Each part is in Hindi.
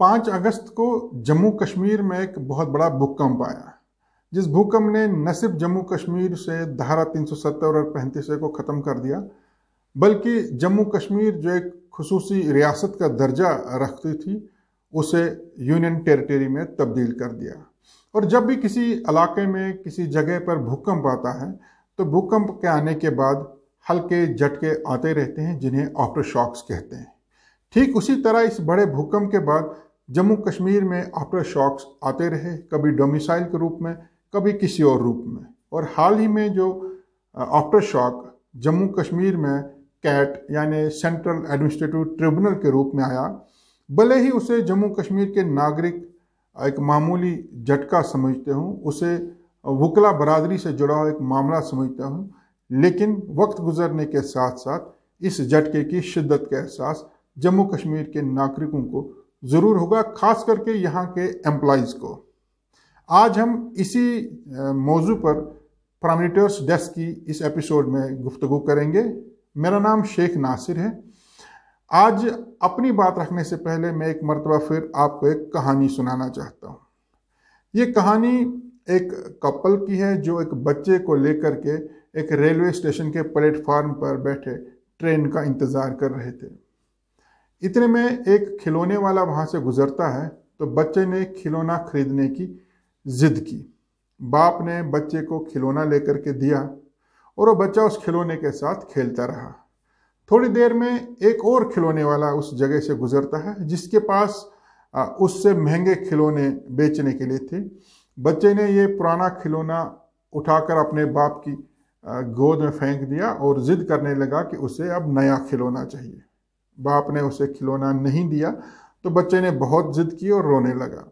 पाँच अगस्त को जम्मू कश्मीर में एक बहुत बड़ा भूकंप आया जिस भूकंप ने न सिर्फ जम्मू कश्मीर से धारा 370 और पैंतीस को ख़त्म कर दिया बल्कि जम्मू कश्मीर जो एक खसूसी रियासत का दर्जा रखती थी उसे यूनियन टेरिटरी में तब्दील कर दिया और जब भी किसी इलाके में किसी जगह पर भूकंप आता है तो भूकंप के आने के बाद हल्के झटके आते रहते हैं जिन्हें आफ्टर शॉक्स कहते हैं ठीक उसी तरह इस बड़े भूकंप के बाद जम्मू कश्मीर में आफ्टर शॉक्स आते रहे कभी डोमिसाइल के रूप में कभी किसी और रूप में और हाल ही में जो आफ्टर शॉक जम्मू कश्मीर में कैट यानी सेंट्रल एडमिनिस्ट्रेटिव ट्रिब्यूनल के रूप में आया भले ही उसे जम्मू कश्मीर के नागरिक एक मामूली झटका समझते हूँ उसे वकला बरदरी से जुड़ा हुआ एक मामला समझता हूँ लेकिन वक्त गुजरने के साथ साथ इस झटके की शिद्दत का एहसास जम्मू कश्मीर के नागरिकों को ज़रूर होगा खास करके यहाँ के एम्प्लॉयज़ को आज हम इसी मौजू पर प्रामिटर्स डेस्क की इस एपिसोड में गुफ्तु करेंगे मेरा नाम शेख नासिर है आज अपनी बात रखने से पहले मैं एक मरतबा फिर आपको एक कहानी सुनाना चाहता हूँ ये कहानी एक कपल की है जो एक बच्चे को लेकर के एक रेलवे स्टेशन के प्लेटफार्म पर बैठे ट्रेन का इंतज़ार कर रहे थे इतने में एक खिलौने वाला वहाँ से गुजरता है तो बच्चे ने खिलौना खरीदने की जिद की बाप ने बच्चे को खिलौना लेकर के दिया और वो बच्चा उस खिलौने के साथ खेलता रहा थोड़ी देर में एक और खिलौने वाला उस जगह से गुजरता है जिसके पास उससे महंगे खिलौने बेचने के लिए थे बच्चे ने ये पुराना खिलौना उठाकर अपने बाप की गोद में फेंक दिया और ज़िद करने लगा कि उसे अब नया खिलौना चाहिए बाप ने उसे खिलौना नहीं दिया तो बच्चे ने बहुत जिद की और रोने लगा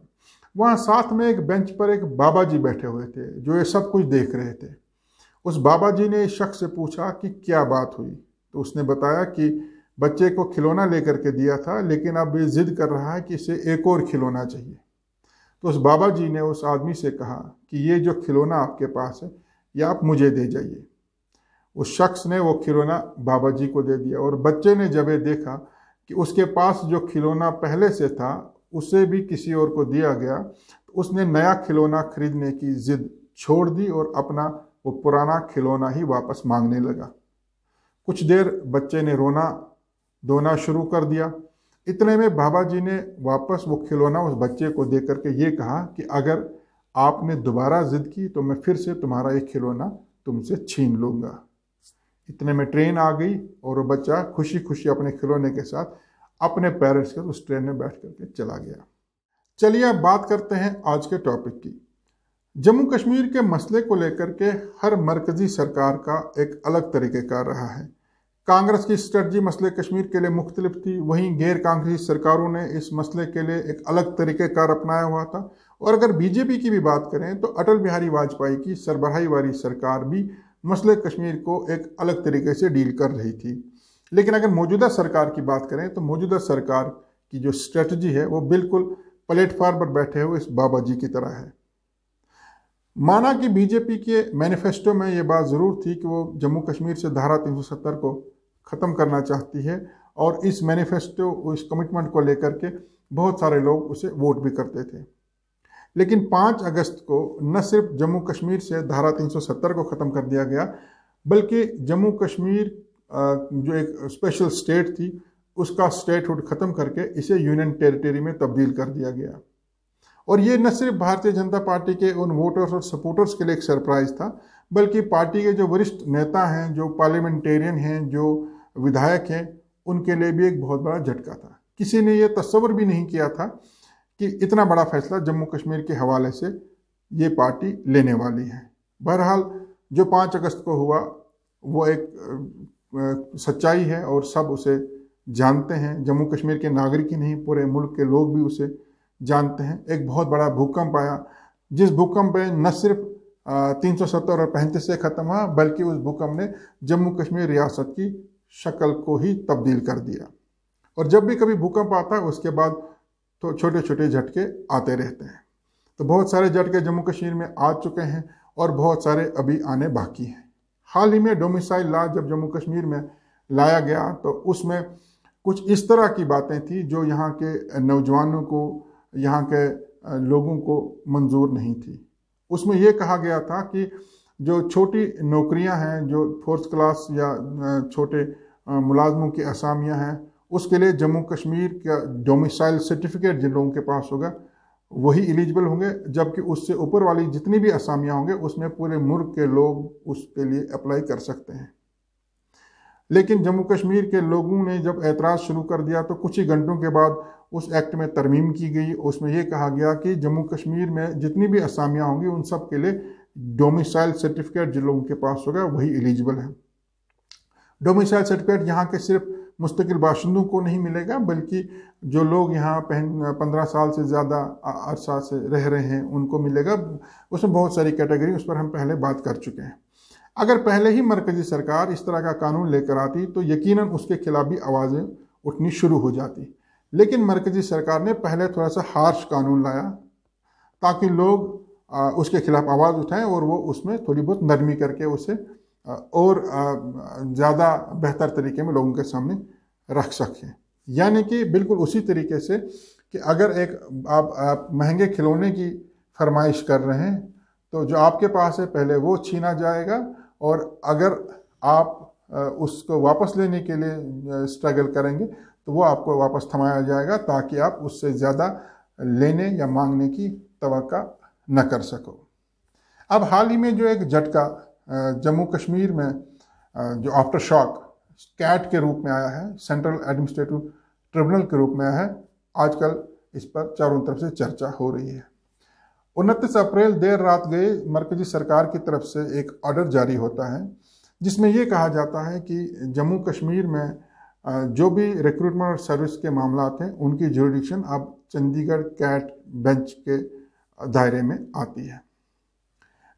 वहाँ साथ में एक बेंच पर एक बाबा जी बैठे हुए थे जो ये सब कुछ देख रहे थे उस बाबा जी ने इस शख्स से पूछा कि क्या बात हुई तो उसने बताया कि बच्चे को खिलौना लेकर के दिया था लेकिन अब ये जिद कर रहा है कि इसे एक और खिलौना चाहिए तो उस बाबा जी ने उस आदमी से कहा कि ये जो खिलौना आपके पास है ये आप मुझे दे जाइए उस शख्स ने वो खिलौना बाबा जी को दे दिया और बच्चे ने जब ये देखा कि उसके पास जो खिलौना पहले से था उसे भी किसी और को दिया गया तो उसने नया खिलौना खरीदने की जिद छोड़ दी और अपना वो पुराना खिलौना ही वापस मांगने लगा कुछ देर बच्चे ने रोना धोना शुरू कर दिया इतने में बाबा जी ने वापस वो खिलौना उस बच्चे को दे करके ये कहा कि अगर आपने दोबारा जिद की तो मैं फिर से तुम्हारा ये खिलौना तुमसे छीन लूँगा इतने में ट्रेन आ गई और वो बच्चा खुशी खुशी अपने खिलौने के साथ अपने पेरेंट्स के उस ट्रेन में बैठ करके चला गया चलिए अब बात करते हैं आज के टॉपिक की जम्मू कश्मीर के मसले को लेकर के हर मरकजी सरकार का एक अलग का रहा है कांग्रेस की स्ट्रेटजी मसले कश्मीर के लिए मुख्तलिफ थी वहीं गैर कांग्रेसी सरकारों ने इस मसले के लिए एक अलग तरीक़ेकार अपनाया हुआ था और अगर बीजेपी की भी बात करें तो अटल बिहारी वाजपेयी की सरबराही वाली सरकार भी मसले कश्मीर को एक अलग तरीके से डील कर रही थी लेकिन अगर मौजूदा सरकार की बात करें तो मौजूदा सरकार की जो स्ट्रेटजी है वो बिल्कुल प्लेटफार्म पर बैठे हुए इस बाबा जी की तरह है माना कि बीजेपी के मैनिफेस्टो में ये बात ज़रूर थी कि वो जम्मू कश्मीर से धारा 370 को ख़त्म करना चाहती है और इस मैनिफेस्टो इस कमिटमेंट को लेकर के बहुत सारे लोग उसे वोट भी करते थे लेकिन 5 अगस्त को न सिर्फ जम्मू कश्मीर से धारा 370 को ख़त्म कर दिया गया बल्कि जम्मू कश्मीर जो एक स्पेशल स्टेट थी उसका स्टेटहुड ख़त्म करके इसे यूनियन टेरिटरी में तब्दील कर दिया गया और ये न सिर्फ भारतीय जनता पार्टी के उन वोटर्स और सपोर्टर्स के लिए एक सरप्राइज था बल्कि पार्टी के जो वरिष्ठ नेता हैं जो पार्लियामेंटेरियन हैं जो विधायक हैं उनके लिए भी एक बहुत बड़ा झटका था किसी ने यह तस्वर भी नहीं किया था कि इतना बड़ा फैसला जम्मू कश्मीर के हवाले से ये पार्टी लेने वाली है बहरहाल जो पाँच अगस्त को हुआ वो एक सच्चाई है और सब उसे जानते हैं जम्मू कश्मीर के नागरिक ही नहीं पूरे मुल्क के लोग भी उसे जानते हैं एक बहुत बड़ा भूकंप आया जिस भूकंप में न सिर्फ तीन सौ सत्तर और पैंतीस से ख़त्म हुआ बल्कि उस भूकंप ने जम्मू कश्मीर रियासत की शक्ल को ही तब्दील कर दिया और जब भी कभी भूकंप आता है उसके बाद तो छोटे छोटे झटके आते रहते हैं तो बहुत सारे झटके जम्मू कश्मीर में आ चुके हैं और बहुत सारे अभी आने बाकी हैं हाल ही में डोमिसाइल ला जब जम्मू कश्मीर में लाया गया तो उसमें कुछ इस तरह की बातें थी जो यहाँ के नौजवानों को यहाँ के लोगों को मंजूर नहीं थी उसमें यह कहा गया था कि जो छोटी नौकरियां हैं जो फोर्थ क्लास या छोटे मुलाजमों की असामियां हैं उसके लिए जम्मू कश्मीर का डोमिसाइल सर्टिफिकेट जिन लोगों के पास होगा वही एलिजिबल होंगे जबकि उससे ऊपर वाली जितनी भी असामियाँ होंगे उसमें पूरे मुल्क के लोग उसके लिए अप्लाई कर सकते हैं लेकिन जम्मू कश्मीर के लोगों ने जब एतराज़ शुरू कर दिया तो कुछ ही घंटों के बाद उस एक्ट में तरमीम की गई उसमें यह कहा गया कि जम्मू कश्मीर में जितनी भी असामियाँ होंगी उन सब के लिए डोमिसाइल सर्टिफिकेट जिन लोगों के पास होगा वही एलिजिबल है डोमिसाइल सर्टिफिकेट यहाँ के सिर्फ मुस्तकिल बाशिंदों को नहीं मिलेगा बल्कि जो लोग यहाँ पहन पंद्रह साल से ज़्यादा अरसा से रह रहे हैं उनको मिलेगा उसमें बहुत सारी कैटेगरी उस पर हम पहले बात कर चुके हैं अगर पहले ही मरकज़ी सरकार इस तरह का कानून लेकर आती तो यकीन उसके खिलाफ भी आवाज़ें उठनी शुरू हो जाती लेकिन मरकज़ी सरकार ने पहले थोड़ा सा हार्श कानून लाया ताकि लोग उसके खिलाफ आवाज़ उठाएं और वो उसमें थोड़ी बहुत नरमी करके उसे और ज़्यादा बेहतर तरीके में लोगों के सामने रख सकें यानी कि बिल्कुल उसी तरीके से कि अगर एक आप, आप महंगे खिलौने की फरमाइश कर रहे हैं तो जो आपके पास है पहले वो छीना जाएगा और अगर आप उसको वापस लेने के लिए स्ट्रगल करेंगे तो वो आपको वापस थमाया जाएगा ताकि आप उससे ज़्यादा लेने या मांगने की तो न कर सको अब हाल ही में जो एक झटका जम्मू कश्मीर में जो आफ्टर शॉक कैट के रूप में आया है सेंट्रल एडमिनिस्ट्रेटिव ट्रिब्यूनल के रूप में आया है आजकल इस पर चारों तरफ से चर्चा हो रही है उनतीस अप्रैल देर रात गए मरकजी सरकार की तरफ से एक ऑर्डर जारी होता है जिसमें ये कहा जाता है कि जम्मू कश्मीर में जो भी रिक्रूटमेंट और सर्विस के मामला हैं उनकी जुडिक्शन अब चंडीगढ़ कैट बेंच के दायरे में आती है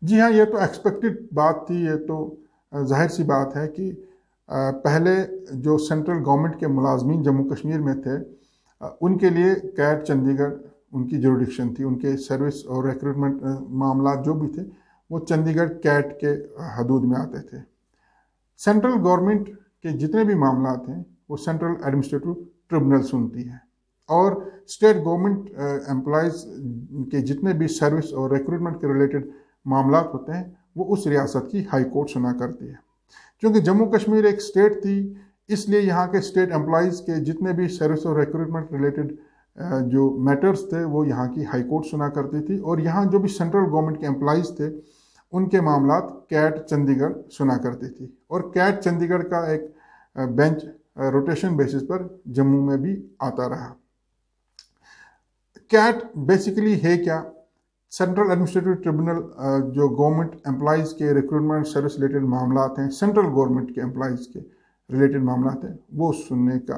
जी हाँ ये तो एक्सपेक्टेड बात थी ये तो जाहिर सी बात है कि पहले जो सेंट्रल गवर्नमेंट के मुलाजमीन जम्मू कश्मीर में थे उनके लिए कैट चंडीगढ़ उनकी जोडिक्शन थी उनके सर्विस और रिक्रूटमेंट मामला जो भी थे वो चंडीगढ़ कैट के हदूद में आते थे सेंट्रल गवर्नमेंट के जितने भी मामला हैं वो सेंट्रल एडमिनिस्ट्रेटिव ट्रिब्यूनल सुनती है और स्टेट गवर्नमेंट एम्प्लॉज के जितने भी सर्विस और रिक्रूटमेंट के रिलेटेड मामला होते हैं वो उस रियासत की हाई कोर्ट सुना करती है क्योंकि जम्मू कश्मीर एक स्टेट थी इसलिए यहाँ के स्टेट एम्प्लॉयज़ के जितने भी सर्विस और रिक्रूटमेंट रिलेटेड जो मैटर्स थे वो यहाँ की हाई कोर्ट सुना करती थी और यहाँ जो भी सेंट्रल गवर्नमेंट के एम्प्लॉयज़ थे उनके मामला कैट चंडीगढ़ सुना करती थी और कैट चंडीगढ़ का एक बेंच रोटेशन बेसिस पर जम्मू में भी आता रहा कैट बेसिकली है क्या सेंट्रल एडमिनिस्ट्रेटिव ट्रिब्यूनल जो गवर्नमेंट एम्प्लॉज के रिक्रूटमेंट सर्विस रिलेटेड मामला हैं सेंट्रल गवर्नमेंट के एम्प्लॉज के रिलेटेड मामला हैं वो सुनने का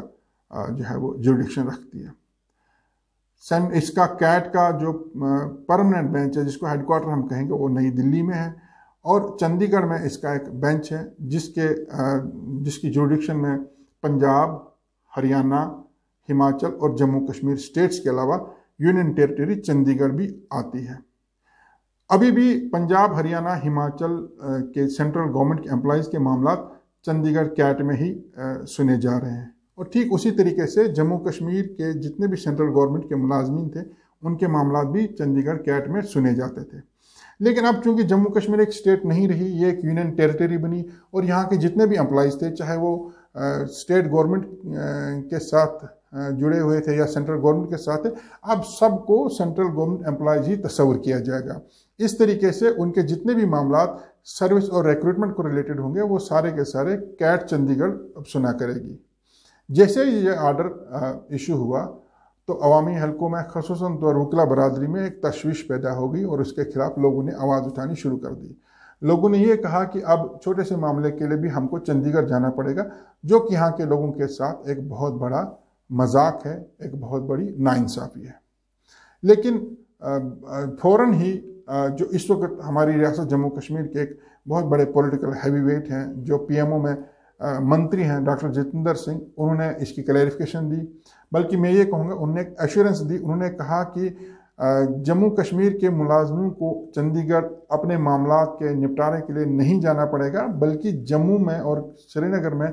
uh, जो है वो जुडिक्शन रखती है इसका कैट का जो परमानेंट uh, बेंच है जिसको हेडकोार्टर हम कहेंगे वो नई दिल्ली में है और चंडीगढ़ में इसका एक बेंच है जिसके uh, जिसकी जुडिक्शन में पंजाब हरियाणा हिमाचल और जम्मू कश्मीर स्टेट्स के अलावा यूनियन टेरिटरी चंडीगढ़ भी आती है अभी भी पंजाब हरियाणा हिमाचल के सेंट्रल गवर्नमेंट के एम्प्लॉयज़ के मामला चंडीगढ़ कैट में ही सुने जा रहे हैं और ठीक उसी तरीके से जम्मू कश्मीर के जितने भी सेंट्रल गवर्नमेंट के मुलाजमीन थे उनके मामला भी चंडीगढ़ कैट में सुने जाते थे लेकिन अब चूंकि जम्मू कश्मीर एक स्टेट नहीं रही ये एक यूनियन टेरिटरी बनी और यहाँ के जितने भी एम्प्लॉज थे चाहे वो स्टेट गवर्नमेंट के साथ जुड़े हुए थे या सेंट्रल गवर्नमेंट के साथ अब सबको सेंट्रल गवर्नमेंट एम्प्लॉज ही तस्वर किया जाएगा इस तरीके से उनके जितने भी मामला सर्विस और रिक्रूटमेंट को रिलेटेड होंगे वो सारे के सारे कैट चंडीगढ़ अब सुना करेगी जैसे ये आर्डर इशू हुआ तो अवामी हलकों में खसूस तौर तो वकला बरदरी में एक तशवीश पैदा हो गई और उसके खिलाफ लोगों ने आवाज़ उठानी शुरू कर दी लोगों ने यह कहा कि अब छोटे से मामले के लिए भी हमको चंडीगढ़ जाना पड़ेगा जो कि यहाँ के लोगों के साथ एक बहुत बड़ा मजाक है एक बहुत बड़ी नाइंसाफ़ी है लेकिन फ़ौर ही जो इस वक्त हमारी रियासत जम्मू कश्मीर के एक बहुत बड़े पॉलिटिकल हैवी वेट हैं जो पीएमओ में मंत्री हैं डॉक्टर जितेंद्र सिंह उन्होंने इसकी क्लैरिफिकेशन दी बल्कि मैं ये कहूँगा उन्होंने एक एश्योरेंस दी उन्होंने कहा कि जम्मू कश्मीर के मुलाजमों को चंडीगढ़ अपने मामला के निपटारे के लिए नहीं जाना पड़ेगा बल्कि जम्मू में और श्रीनगर में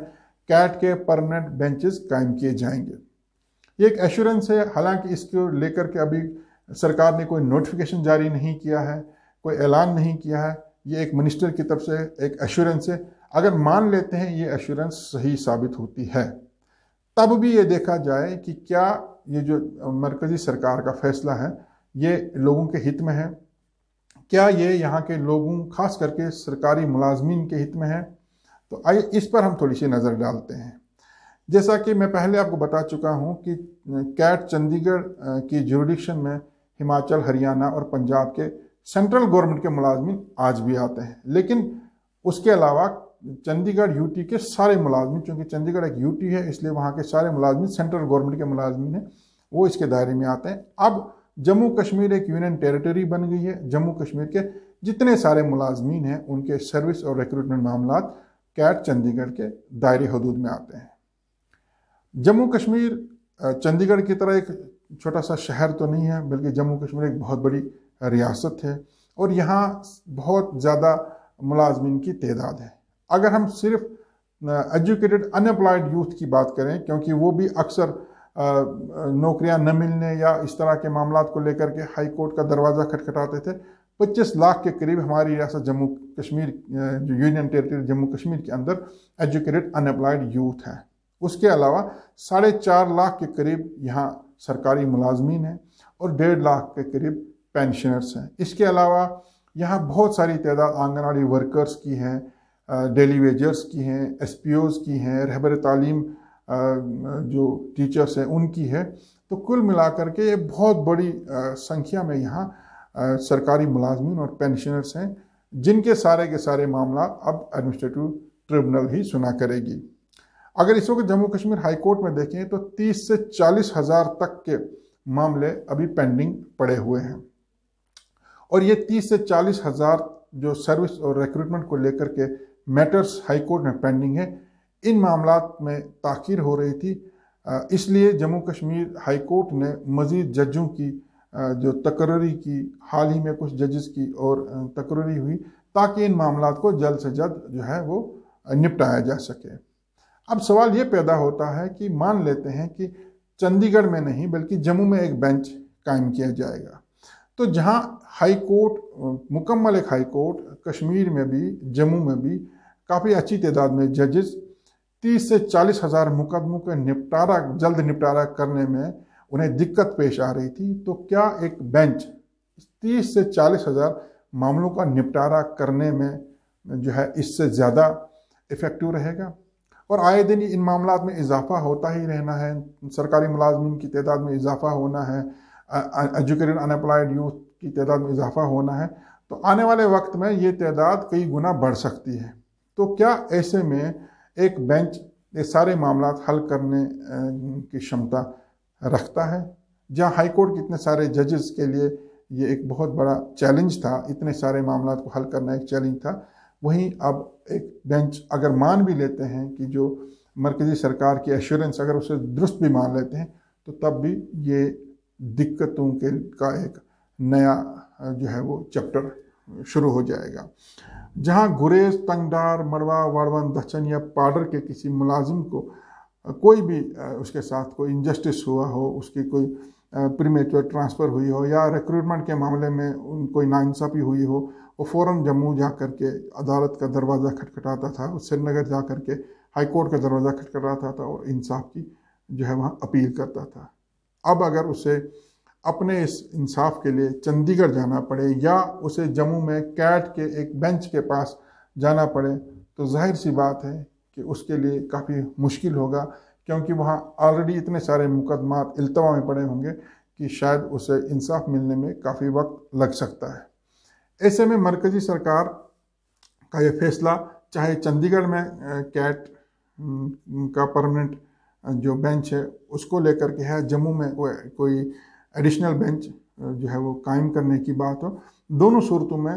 कैट के परमानेंट बेंचेस कायम किए जाएंगे ये एक एश्योरेंस है हालांकि इसको लेकर के अभी सरकार ने कोई नोटिफिकेशन जारी नहीं किया है कोई ऐलान नहीं किया है ये एक मिनिस्टर की तरफ से एक एश्योरेंस है अगर मान लेते हैं ये एश्योरेंस सही साबित होती है तब भी ये देखा जाए कि क्या ये जो मरकज़ी सरकार का फैसला है ये लोगों के हित में है क्या ये यहाँ के लोगों खास करके सरकारी मुलाजमीन के हित में है तो आइए इस पर हम थोड़ी सी नज़र डालते हैं जैसा कि मैं पहले आपको बता चुका हूँ कि कैट चंडीगढ़ की जुरिडिक्शन में हिमाचल हरियाणा और पंजाब के सेंट्रल गवर्नमेंट के मुलाजमिन आज भी आते हैं लेकिन उसके अलावा चंडीगढ़ यूटी के सारे मुलाजमिन चूँकि चंडीगढ़ एक यूटी है इसलिए वहाँ के सारे मुलाजमिन सेंट्रल गवर्नमेंट के मुलाजमिन हैं वो इसके दायरे में आते हैं अब जम्मू कश्मीर एक यूनियन टेरिटरी बन गई है जम्मू कश्मीर के जितने सारे मुलाजमीन हैं उनके सर्विस और रिक्रूटमेंट मामला कैट चंडीगढ़ के दायरे हदूद में आते हैं जम्मू कश्मीर चंडीगढ़ की तरह एक छोटा सा शहर तो नहीं है बल्कि जम्मू कश्मीर एक बहुत बड़ी रियासत है और यहाँ बहुत ज़्यादा मुलाजमन की तदाद है अगर हम सिर्फ एजुकेटेड अनएम्प्लॉयड यूथ की बात करें क्योंकि वो भी अक्सर नौकरियां न मिलने या इस तरह के मामला को लेकर के हाई कोर्ट का दरवाज़ा खटखटाते थे 25 लाख के करीब हमारी रियासत जम्मू कश्मीर जो यूनियन टेरिटरी जम्मू कश्मीर के अंदर एजुकेटेड अनएम्प्लॉयड यूथ है उसके अलावा साढ़े चार लाख के करीब यहाँ सरकारी मुलाजमीन हैं और डेढ़ लाख के करीब पेंशनर्स हैं इसके अलावा यहाँ बहुत सारी तादाद आंगनवाड़ी वर्कर्स की हैं डेली वेजर्स की हैं एस की हैं रहबर तालीम जो टीचर्स हैं उनकी है तो कुल मिलाकर के ये बहुत बड़ी संख्या में यहाँ सरकारी मुलाजमीन और पेंशनर्स हैं जिनके सारे के सारे मामला अब एडमिनिस्ट्रेटिव ट्रिब्यूनल ही सुना करेगी अगर इस वक्त जम्मू कश्मीर हाईकोर्ट में देखें तो तीस से चालीस हजार तक के मामले अभी पेंडिंग पड़े हुए हैं और ये तीस से चालीस हजार जो सर्विस और रिक्रूटमेंट को लेकर के मैटर्स हाईकोर्ट में पेंडिंग है इन मामला में ताखिर हो रही थी इसलिए जम्मू कश्मीर हाईकोर्ट ने मज़ीद जजों की जो तकरी की हाल ही में कुछ जजेस की और तकरी हुई ताकि इन मामला को जल्द से जल्द जो है वो निपटाया जा सके अब सवाल ये पैदा होता है कि मान लेते हैं कि चंडीगढ़ में नहीं बल्कि जम्मू में एक बेंच कायम किया जाएगा तो जहाँ हाई कोर्ट मुकम्मल एक हाई कोर्ट कश्मीर में भी जम्मू में भी काफ़ी अच्छी तादाद में जजेस तीस से चालीस हज़ार मुकदमों का निपटारा जल्द निपटारा करने में उन्हें दिक्कत पेश आ रही थी तो क्या एक बेंच तीस से चालीस हज़ार मामलों का निपटारा करने में जो है इससे ज़्यादा इफ़ेक्टिव रहेगा और आए दिन इन मामला में इजाफा होता ही रहना है सरकारी मुलाजमीन की तदाद में इजाफा होना है एजुकेटेड अनएम्प्लॉयड यूथ की तादाद में इजाफा होना है तो आने वाले वक्त में ये तादाद कई गुना बढ़ सकती है तो क्या ऐसे में एक बेंच ये सारे मामला हल करने की क्षमता रखता है जहाँ हाईकोर्ट के इतने सारे जजेस के लिए ये एक बहुत बड़ा चैलेंज था इतने सारे मामला को हल करना एक चैलेंज था वहीं अब एक बेंच अगर मान भी लेते हैं कि जो मरकज़ी सरकार की एश्योरेंस अगर उसे दुरुस्त भी मान लेते हैं तो तब भी ये दिक्कतों के का एक नया जो है वो चैप्टर शुरू हो जाएगा जहां गुरेज तंगडार मड़वा वाड़वन दहचन या पाडर के किसी मुलाजिम को कोई भी उसके साथ कोई इनजस्टिस हुआ हो उसकी कोई प्रीमेचर ट्रांसफ़र हुई हो या रिक्रूटमेंट के मामले में उन कोई नाइंसाफ़ी हुई हो वो फ़ौर जम्मू जा कर के अदालत का दरवाज़ा खटखटाता था और श्रीनगर जा कर के हाईकोर्ट का दरवाज़ा खटखटाता था और इंसाफ की जो है वहाँ अपील करता था अब अगर उसे अपने इस इंसाफ के लिए चंडीगढ़ जाना पड़े या उसे जम्मू में कैट के एक बेंच के पास जाना पड़े तो जाहिर सी बात है कि उसके लिए काफ़ी मुश्किल होगा क्योंकि वहाँ ऑलरेडी इतने सारे मुकदमात अल्तवा में पड़े होंगे कि शायद उसे इंसाफ मिलने में काफ़ी वक्त लग सकता है ऐसे में मरकजी सरकार का ये फैसला चाहे चंडीगढ़ में कैट का परमानेंट जो बेंच है उसको लेकर के है जम्मू में कोई एडिशनल बेंच जो है वो कायम करने की बात हो दोनों सूरतों में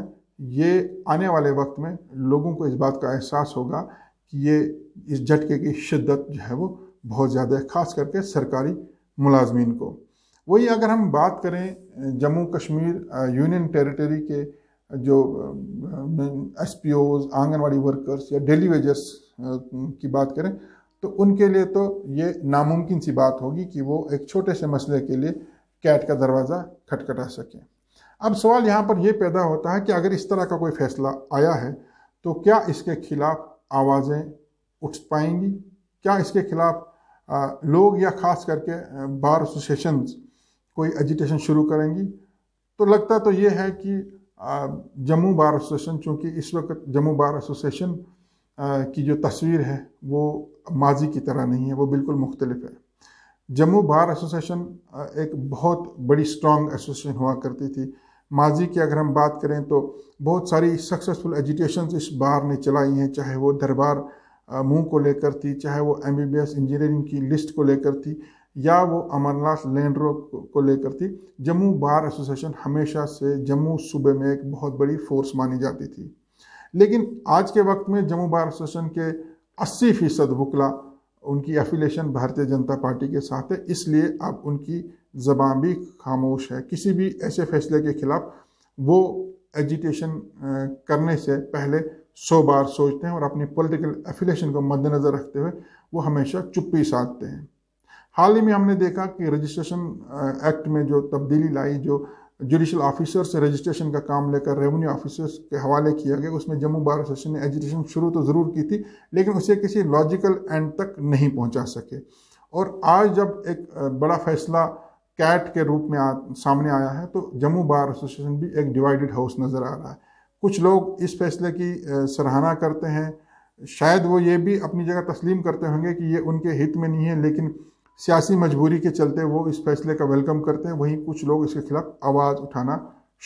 ये आने वाले वक्त में लोगों को इस बात का एहसास होगा कि ये इस झटके की शिद्दत जो है वो बहुत ज़्यादा है ख़ास करके सरकारी मुलाजमीन को वही अगर हम बात करें जम्मू कश्मीर यूनियन टेरिटरी के जो S P Os anganwadi workers या डेली वेजर्स की बात करें तो उनके लिए तो ये नामुमकिन सी बात होगी कि वो एक छोटे से मसले के लिए कैट का दरवाज़ा खटखटा सकें अब सवाल यहाँ पर यह पैदा होता है कि अगर इस तरह का कोई फैसला आया है तो क्या इसके खिलाफ आवाज़ें उठ पाएंगी क्या इसके खिलाफ लोग या ख़ास करके बार एसोसिएशन कोई एजिटेशन शुरू करेंगी तो लगता तो ये है कि जम्मू बार एसोसिएशन चूँकि इस वक्त जम्मू बार एसोसिएशन की जो तस्वीर है वो माजी की तरह नहीं है वो बिल्कुल मुख्तलिफ है जम्मू बार एसोसिएशन एक बहुत बड़ी स्ट्रॉन्ग एसोसिएशन हुआ करती थी माजी की अगर हम बात करें तो बहुत सारी सक्सेसफुल एजुटेशन इस बार ने चलाई हैं चाहे वो दरबार मुंह को लेकर थी चाहे वो M B B S engineering की लिस्ट को लेकर थी या वो अमरनाथ लैंड को लेकर थी जम्मू बार एसोसिएशन हमेशा से जम्मू सूबे में एक बहुत बड़ी फोर्स मानी जाती थी लेकिन आज के वक्त में जम्मू बार एसोसिएशन के 80 फीसद वकला उनकी एफिलेशन भारतीय जनता पार्टी के साथ है इसलिए अब उनकी जबान भी खामोश है किसी भी ऐसे फैसले के खिलाफ वो एजिटेशन करने से पहले सौ बार सोचते हैं और अपनी पॉलिटिकल एफिलेशन को मद्देनज़र रखते हुए वो हमेशा चुप्पी साधते हैं हाल ही में हमने देखा कि रजिस्ट्रेशन एक्ट uh, में जो तब्दीली लाई जो जुडिशल ऑफिसर से रजिस्ट्रेशन का काम लेकर रेवेन्यू ऑफिसर्स के हवाले किया गया उसमें जम्मू बार एसोसिएशन ने एजुटेशन शुरू तो ज़रूर की थी लेकिन उसे किसी लॉजिकल एंड तक नहीं पहुंचा सके और आज जब एक uh, बड़ा फैसला कैट के रूप में आ, सामने आया है तो जम्मू बार एसोसिएशन भी एक डिवाइडेड हाउस नज़र आ रहा है कुछ लोग इस फैसले की uh, सराहना करते हैं शायद वो ये भी अपनी जगह तस्लीम करते होंगे कि ये उनके हित में नहीं है लेकिन सियासी मजबूरी के चलते वो इस फैसले का वेलकम करते हैं वहीं कुछ लोग इसके खिलाफ आवाज़ उठाना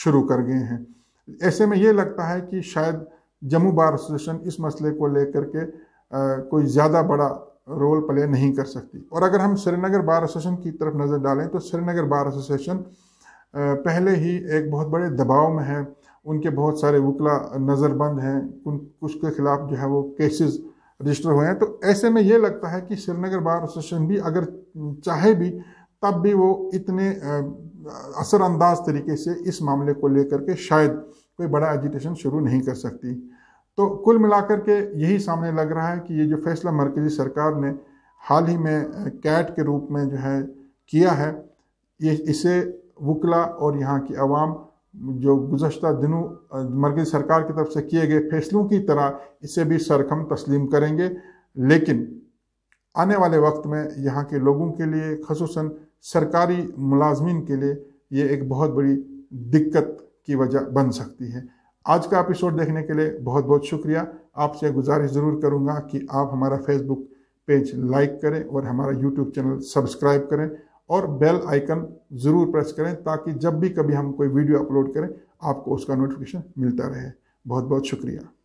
शुरू कर गए हैं ऐसे में ये लगता है कि शायद जम्मू बार एसोसिएशन इस मसले को लेकर के कोई ज़्यादा बड़ा रोल प्ले नहीं कर सकती और अगर हम श्रीनगर बार एसोसिएशन की तरफ नज़र डालें तो श्रीनगर बार एसोसिएशन पहले ही एक बहुत बड़े दबाव में है उनके बहुत सारे वकला नज़रबंद हैं उन उसके खिलाफ जो है वो केसेस रजिस्टर हुए हैं तो ऐसे में ये लगता है कि श्रीनगर बार एसोसिएशन भी अगर चाहे भी तब भी वो इतने असरअंदाज तरीके से इस मामले को लेकर के शायद कोई बड़ा एजिटेशन शुरू नहीं कर सकती तो कुल मिलाकर के यही सामने लग रहा है कि ये जो फैसला मरकज़ी सरकार ने हाल ही में कैट के रूप में जो है किया है ये इसे वकला और यहाँ की आवाम जो गुजशत दिनों मरकज़ी सरकार की तरफ से किए गए फैसलों की तरह इसे भी सरकम तस्लीम करेंगे लेकिन आने वाले वक्त में यहाँ के लोगों के लिए खसूस सरकारी मुलाजमीन के लिए ये एक बहुत बड़ी दिक्कत की वजह बन सकती है आज का एपिसोड देखने के लिए बहुत बहुत शुक्रिया आपसे गुजारिश ज़रूर करूँगा कि आप हमारा फेसबुक पेज लाइक करें और हमारा यूट्यूब चैनल सब्सक्राइब करें और बेल आइकन ज़रूर प्रेस करें ताकि जब भी कभी हम कोई वीडियो अपलोड करें आपको उसका नोटिफिकेशन मिलता रहे बहुत बहुत शुक्रिया